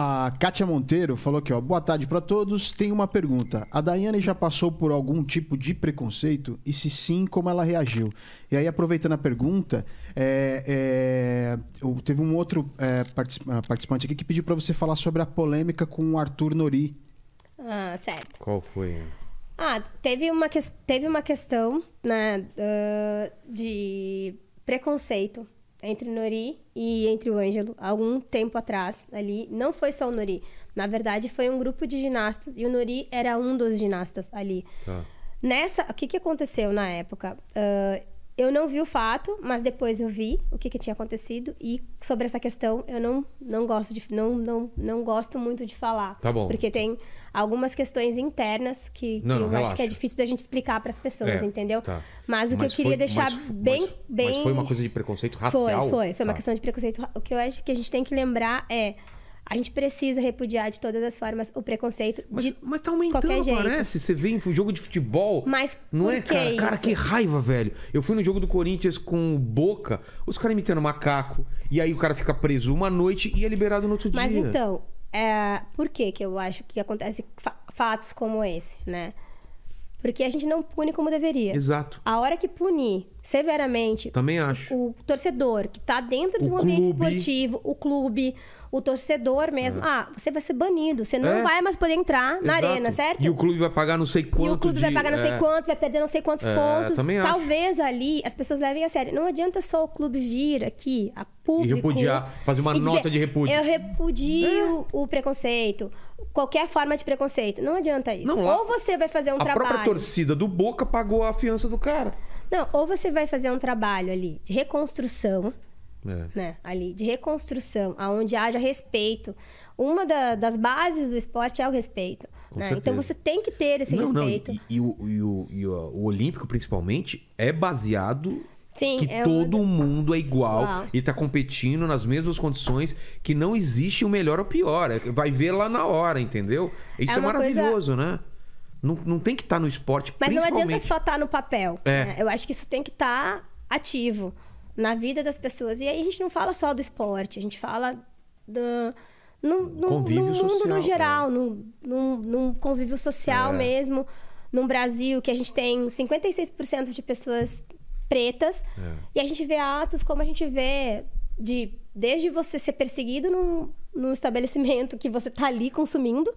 A Kátia Monteiro falou aqui, ó. Boa tarde para todos. Tem uma pergunta. A Daiane já passou por algum tipo de preconceito? E se sim, como ela reagiu? E aí, aproveitando a pergunta, é, é, teve um outro é, ah, participante aqui que pediu para você falar sobre a polêmica com o Arthur Nori. Ah, certo. Qual foi? Ah, teve uma, que... teve uma questão né, uh, de preconceito entre o Nori e entre o Ângelo, algum tempo atrás ali. Não foi só o Nori. Na verdade, foi um grupo de ginastas e o Nori era um dos ginastas ali. Tá. Nessa, o que, que aconteceu na época? Uh, eu não vi o fato, mas depois eu vi o que, que tinha acontecido e sobre essa questão eu não, não gosto de não, não, não gosto muito de falar. Tá bom. Porque tem algumas questões internas que, não, eu relaxa. acho que é difícil da gente explicar para as pessoas, é, entendeu? Tá. Mas o que mas eu queria foi, deixar mas, bem, mas, bem. Mas foi uma coisa de preconceito racial. Foi, foi, foi tá. uma questão de preconceito. O que eu acho que a gente tem que lembrar é a gente precisa repudiar de todas as formas o preconceito mas, de Mas tá aumentando, qualquer jeito. parece. Né? Você vê em jogo de futebol. Mas não é, cara? Isso? Cara, que raiva, velho. Eu fui no jogo do Corinthians com o Boca, os caras imitando macaco. E aí o cara fica preso uma noite e é liberado no outro mas dia. Mas então, é, por que que eu acho que acontece fa fatos como esse, né? Porque a gente não pune como deveria. Exato. A hora que punir severamente. Também acho. O torcedor que está dentro o do clube. ambiente esportivo, o clube, o torcedor mesmo. É. Ah, você vai ser banido. Você não é. vai mais poder entrar Exato. na arena, certo? E o clube vai pagar não sei quanto. E o clube de... vai pagar não é. sei quanto, vai perder não sei quantos é, pontos. Também acho. Talvez ali as pessoas levem a sério. Não adianta só o clube vir aqui, a público. E repudiar, fazer uma nota dizer, de repúdio. Eu repudio é. o preconceito qualquer forma de preconceito. Não adianta isso. Não, ou você vai fazer um a trabalho. A própria torcida do Boca pagou a fiança do cara. Não, ou você vai fazer um trabalho ali de reconstrução, é. né? Ali, de reconstrução, aonde haja respeito. Uma da, das bases do esporte é o respeito. Né? Então você tem que ter esse não, respeito. Não. E, e, e, o, e, o, e o, o Olímpico, principalmente, é baseado Sim, que é todo mundo é igual Uau. e tá competindo nas mesmas condições, que não existe o melhor ou o pior. É, vai ver lá na hora, entendeu? É isso é, é maravilhoso, coisa... né? Não, não tem que estar tá no esporte. Mas não adianta só estar tá no papel. É. Né? Eu acho que isso tem que estar tá ativo na vida das pessoas. E aí a gente não fala só do esporte, a gente fala do. No, no, no mundo social, é. no geral, é. num, convívio social é. mesmo. Num Brasil que a gente tem 56% de pessoas pretas. É. E a gente vê atos como a gente vê de desde você ser perseguido num, num estabelecimento que você está ali consumindo,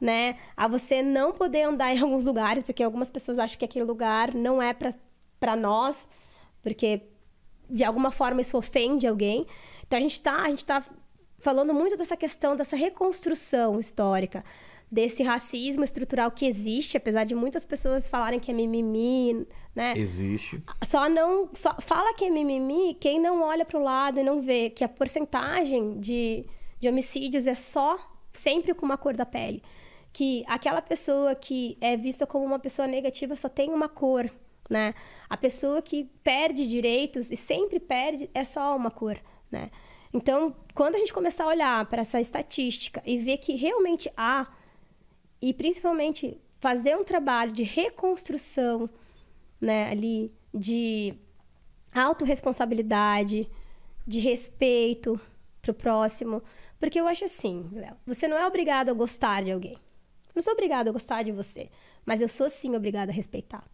né? A você não poder andar em alguns lugares, porque algumas pessoas acham que aquele lugar não é para nós, porque de alguma forma isso ofende alguém. Então a gente está a gente tá falando muito dessa questão dessa reconstrução histórica desse racismo estrutural que existe, apesar de muitas pessoas falarem que é mimimi, né? Existe. Só não só fala que é mimimi quem não olha para o lado e não vê que a porcentagem de, de homicídios é só sempre com uma cor da pele, que aquela pessoa que é vista como uma pessoa negativa só tem uma cor, né? A pessoa que perde direitos e sempre perde é só uma cor, né? Então, quando a gente começar a olhar para essa estatística e ver que realmente há e principalmente fazer um trabalho de reconstrução, né, ali de autorresponsabilidade, de respeito pro próximo, porque eu acho assim, Léo, você não é obrigado a gostar de alguém. Eu não sou obrigado a gostar de você, mas eu sou sim obrigada a respeitar,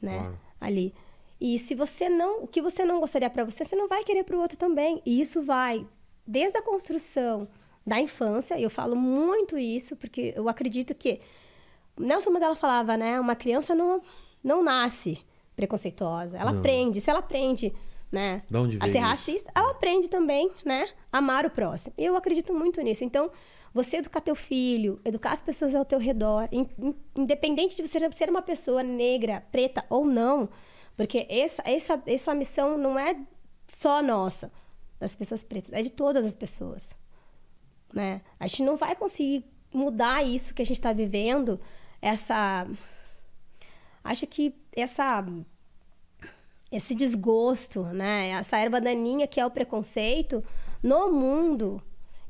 né? Claro. Ali. E se você não, o que você não gostaria para você, você não vai querer para o outro também. E isso vai desde a construção da infância. Eu falo muito isso, porque eu acredito que. Nelson Mandela falava, né? Uma criança não, não nasce preconceituosa. Ela não. aprende. Se ela aprende, né? onde a ser racista, ela aprende também, né? Amar o próximo. Eu acredito muito nisso. Então, você educar teu filho, educar as pessoas ao teu redor, in, in, independente de você ser uma pessoa negra, preta ou não, porque essa, essa, essa missão não é só nossa, das pessoas pretas, é de todas as pessoas né? A gente não vai conseguir mudar isso que a gente está vivendo, essa acho que essa esse desgosto, né? Essa erva daninha que é o preconceito no mundo.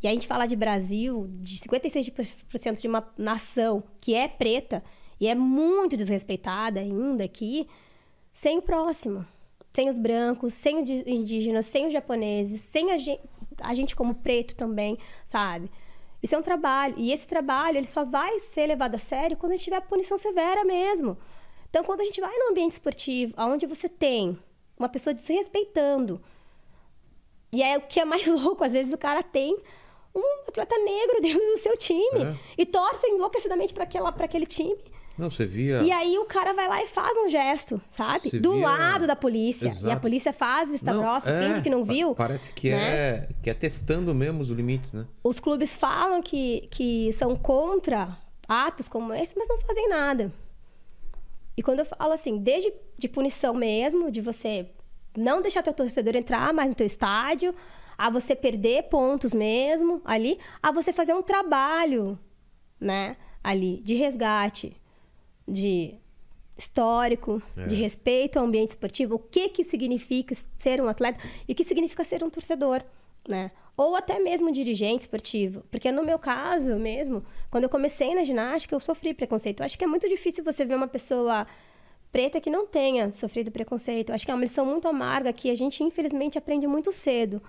E a gente fala de Brasil, de 56% de uma nação que é preta e é muito desrespeitada ainda aqui, sem próximo sem os brancos, sem os indígenas, sem os japoneses, sem a gente, a gente como preto também, sabe? Isso é um trabalho. E esse trabalho, ele só vai ser levado a sério quando a gente tiver a punição severa mesmo. Então, quando a gente vai num ambiente esportivo, onde você tem uma pessoa desrespeitando, e é o que é mais louco, às vezes o cara tem um atleta negro dentro do seu time é. e torce enlouquecidamente para aquele time não, você via. E aí o cara vai lá e faz um gesto, sabe? Você do via... lado da polícia. Exato. E a polícia faz vista grossa, é... finge que não viu. Parece que, né? é... que é testando mesmo os limites, né? Os clubes falam que, que são contra atos como esse, mas não fazem nada. E quando eu falo assim, desde de punição mesmo, de você não deixar teu torcedor entrar mais no teu estádio, a você perder pontos mesmo ali, a você fazer um trabalho, né, ali de resgate, de histórico, é. de respeito ao ambiente esportivo, o que que significa ser um atleta e o que significa ser um torcedor, né? Ou até mesmo dirigente esportivo, porque no meu caso mesmo, quando eu comecei na ginástica, eu sofri preconceito. Eu acho que é muito difícil você ver uma pessoa preta que não tenha sofrido preconceito. Eu acho que é uma lição muito amarga que a gente infelizmente aprende muito cedo.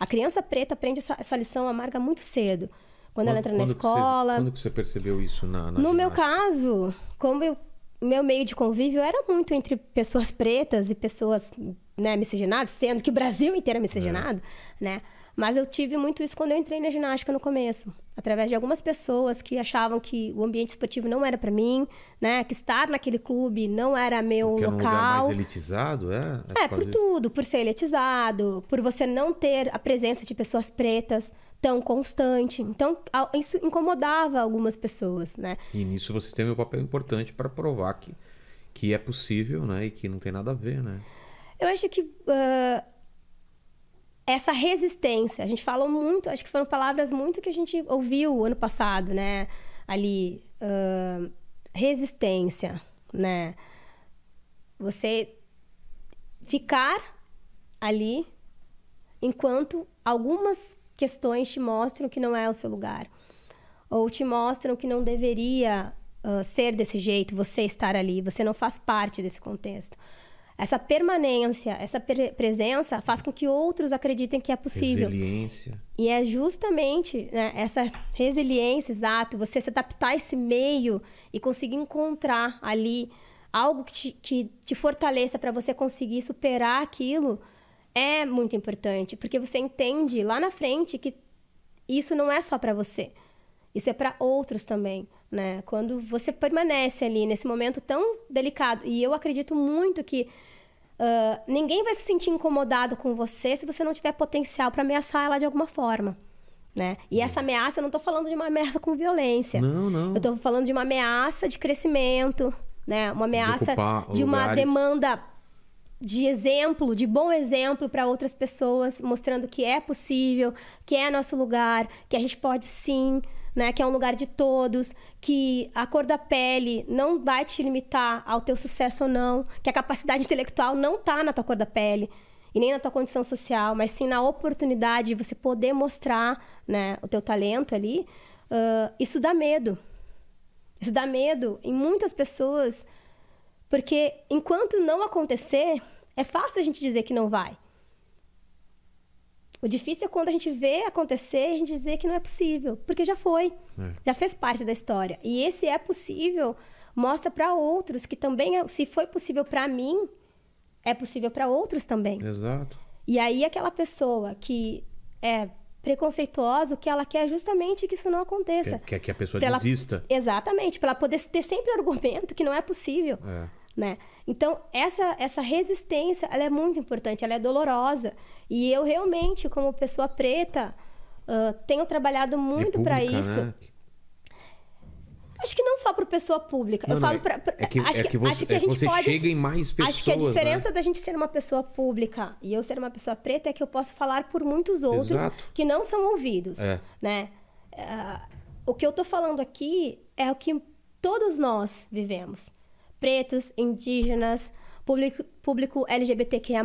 A criança preta aprende essa, essa lição amarga muito cedo. Quando, quando ela entra quando na escola. Que você, quando que você percebeu isso na, na No ginástica? meu caso, como eu, meu meio de convívio era muito entre pessoas pretas e pessoas né, miscigenadas, sendo que o Brasil inteiro é miscigenado, é. né? Mas eu tive muito isso quando eu entrei na ginástica no começo, através de algumas pessoas que achavam que o ambiente esportivo não era para mim, né? Que estar naquele clube não era meu Porque local. Era um lugar mais elitizado, é? É, é por tudo, por ser elitizado, por você não ter a presença de pessoas pretas, tão constante. Então, isso incomodava algumas pessoas, né? E nisso você teve um papel importante para provar que, que é possível, né? E que não tem nada a ver, né? Eu acho que uh, essa resistência, a gente falou muito, acho que foram palavras muito que a gente ouviu ano passado, né? Ali, uh, resistência, né? Você ficar ali enquanto algumas questões te mostram que não é o seu lugar. Ou te mostram que não deveria uh, ser desse jeito, você estar ali, você não faz parte desse contexto. Essa permanência, essa pre presença faz com que outros acreditem que é possível. Resiliência. E é justamente né, essa resiliência, exato, você se adaptar a esse meio e conseguir encontrar ali algo que te, que te fortaleça para você conseguir superar aquilo é muito importante, porque você entende lá na frente que isso não é só para você. Isso é para outros também, né? Quando você permanece ali nesse momento tão delicado, e eu acredito muito que uh, ninguém vai se sentir incomodado com você se você não tiver potencial para ameaçar ela de alguma forma. Né? E essa ameaça, eu não estou falando de uma ameaça com violência. Não, não. Eu estou falando de uma ameaça de crescimento, né? Uma ameaça de, de uma demanda de exemplo, de bom exemplo para outras pessoas, mostrando que é possível, que é nosso lugar, que a gente pode sim, né? Que é um lugar de todos, que a cor da pele não vai te limitar ao teu sucesso ou não, que a capacidade intelectual não está na tua cor da pele e nem na tua condição social, mas sim na oportunidade de você poder mostrar, né, o teu talento ali. Uh, isso dá medo. Isso dá medo em muitas pessoas, porque enquanto não acontecer, é fácil a gente dizer que não vai. O difícil é quando a gente vê acontecer e a gente dizer que não é possível, porque já foi, é. já fez parte da história. E esse é possível mostra para outros que também, é, se foi possível para mim, é possível para outros também. Exato. E aí aquela pessoa que é preconceituosa, que ela quer é justamente que isso não aconteça. Quer, quer que a pessoa pra desista. Ela, exatamente, para ela poder ter sempre argumento que não é possível. É né? Então, essa, essa resistência, ela é muito importante, ela é dolorosa. E eu realmente, como pessoa preta, uh, tenho trabalhado muito para isso. Né? Acho que não só para pessoa pública. Não, eu falo para. É, é acho, é que, você, acho que a é gente pode. Chega em mais pessoas, acho que a né? diferença né? da gente ser uma pessoa pública e eu ser uma pessoa preta é que eu posso falar por muitos outros Exato. que não são ouvidos. É. Né? Uh, o que eu estou falando aqui é o que todos nós vivemos pretos, indígenas, público, público LGBTQIA,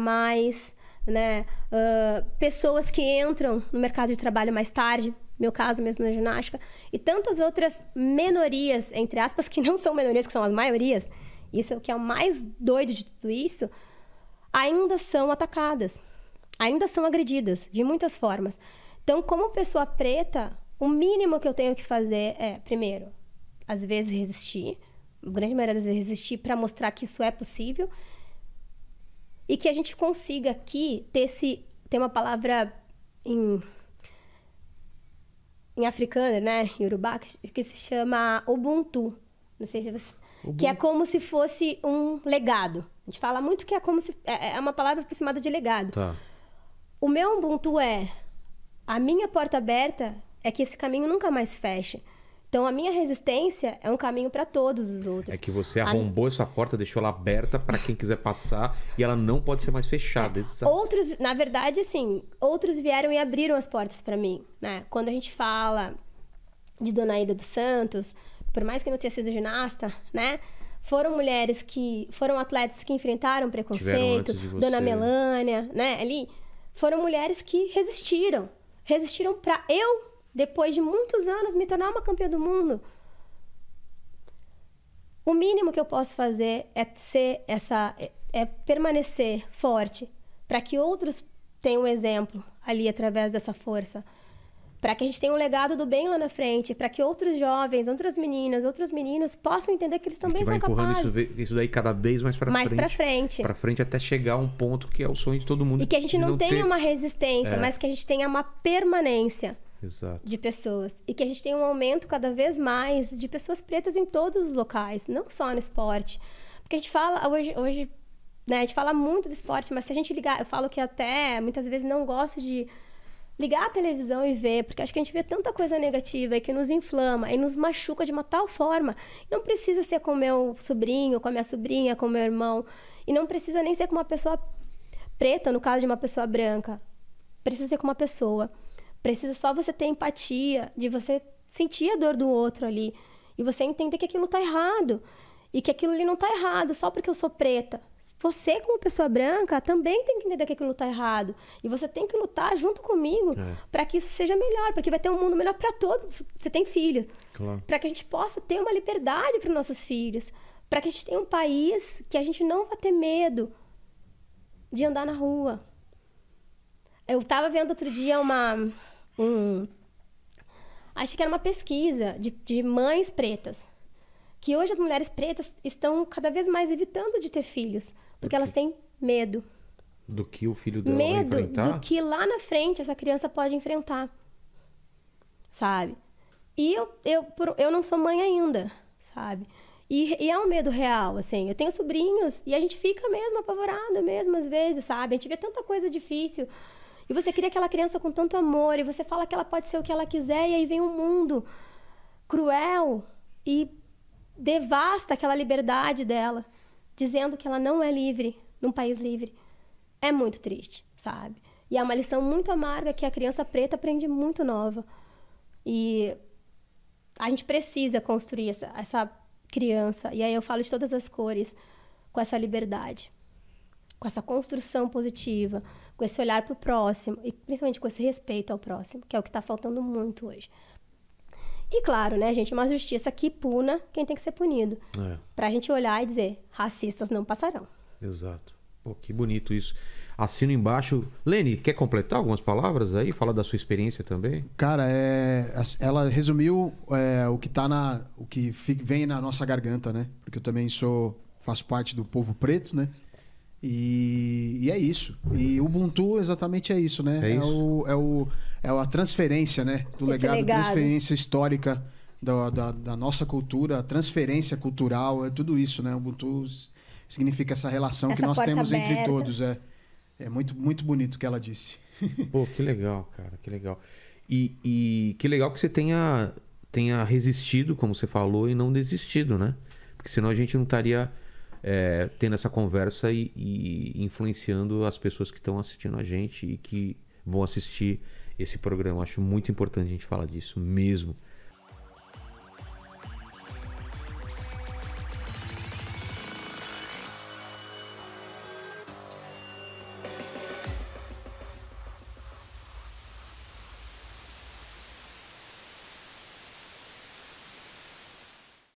né? Uh, pessoas que entram no mercado de trabalho mais tarde, meu caso mesmo na ginástica, e tantas outras minorias, entre aspas, que não são minorias, que são as maiorias, isso é o que é o mais doido de tudo isso, ainda são atacadas, ainda são agredidas, de muitas formas. Então, como pessoa preta, o mínimo que eu tenho que fazer é, primeiro, às vezes resistir, a grande maioria das vezes, resistir para mostrar que isso é possível e que a gente consiga aqui ter esse ter uma palavra em em africano, né, urubá que, que se chama ubuntu. Não sei se vocês que é como se fosse um legado. A gente fala muito que é como se é, é uma palavra aproximada de legado. Tá. O meu ubuntu é a minha porta aberta é que esse caminho nunca mais fecha. Então a minha resistência é um caminho para todos os outros. É que você arrombou a... essa porta, deixou ela aberta para quem quiser passar e ela não pode ser mais fechada. É. Outros, na verdade, assim, outros vieram e abriram as portas para mim, né? Quando a gente fala de Dona Ida dos Santos, por mais que eu não tenha sido ginasta, né? Foram mulheres que foram atletas que enfrentaram preconceito, Dona Melânia, né? Ali foram mulheres que resistiram, resistiram para eu depois de muitos anos, me tornar uma campeã do mundo. O mínimo que eu posso fazer é ser essa é, é permanecer forte para que outros tenham um exemplo ali através dessa força, para que a gente tenha um legado do bem lá na frente, para que outros jovens, outras meninas, outros meninos possam entender que eles também são capazes. Isso, isso daí cada vez mais para frente. Mais para frente. Para frente até chegar a um ponto que é o sonho de todo mundo. E que a gente não, não tenha ter... uma resistência, é. mas que a gente tenha uma permanência. Exato. de pessoas. E que a gente tem um aumento cada vez mais de pessoas pretas em todos os locais, não só no esporte. Porque a gente fala hoje, hoje né, a gente fala muito do esporte, mas se a gente ligar, eu falo que até muitas vezes não gosto de ligar a televisão e ver, porque acho que a gente vê tanta coisa negativa e que nos inflama e nos machuca de uma tal forma. Não precisa ser com meu sobrinho, com a minha sobrinha, com meu irmão, e não precisa nem ser com uma pessoa preta, no caso de uma pessoa branca. Precisa ser com uma pessoa. Precisa só você ter empatia, de você sentir a dor do outro ali. E você entender que aquilo tá errado. E que aquilo ali não tá errado só porque eu sou preta. Você, como pessoa branca, também tem que entender que aquilo tá errado. E você tem que lutar junto comigo é. para que isso seja melhor, porque vai ter um mundo melhor para todos. Você tem filho. Claro. Para que a gente possa ter uma liberdade para nossos filhos. Para que a gente tenha um país que a gente não vá ter medo de andar na rua. Eu tava vendo outro dia uma um acho que era uma pesquisa de, de mães pretas que hoje as mulheres pretas estão cada vez mais evitando de ter filhos porque elas têm medo do que o filho dela medo vai enfrentar? do que lá na frente essa criança pode enfrentar sabe e eu, eu, eu não sou mãe ainda sabe e, e, é um medo real, assim. Eu tenho sobrinhos e a gente fica mesmo apavorada mesmo, às vezes, sabe? A gente vê tanta coisa difícil e você cria aquela criança com tanto amor, e você fala que ela pode ser o que ela quiser, e aí vem um mundo cruel e devasta aquela liberdade dela, dizendo que ela não é livre num país livre. É muito triste, sabe? E é uma lição muito amarga que a criança preta aprende muito nova. E a gente precisa construir essa, essa criança. E aí eu falo de todas as cores com essa liberdade, com essa construção positiva, com esse olhar para o próximo e principalmente com esse respeito ao próximo, que é o que está faltando muito hoje. E claro, né, gente, uma justiça que puna quem tem que ser punido. É. Para a gente olhar e dizer, racistas não passarão. Exato. Pô, que bonito isso. Assino embaixo. Lene, quer completar algumas palavras aí? Fala da sua experiência também. Cara, é, ela resumiu é, o que tá na, o que vem na nossa garganta, né? Porque eu também sou, faço parte do povo preto, né? E, e, é isso. E Ubuntu exatamente é isso, né? É, é isso. é o, é, o, é a transferência, né? Do legado, legado, transferência histórica da, da, da, nossa cultura, transferência cultural, é tudo isso, né? Ubuntu significa essa relação essa que nós temos aberta. entre todos. É, é muito, muito bonito o que ela disse. Pô, que legal, cara, que legal. E, e que legal que você tenha, tenha resistido, como você falou, e não desistido, né? Porque senão a gente não estaria é, tendo essa conversa e, e, influenciando as pessoas que estão assistindo a gente e que vão assistir esse programa. Acho muito importante a gente falar disso mesmo.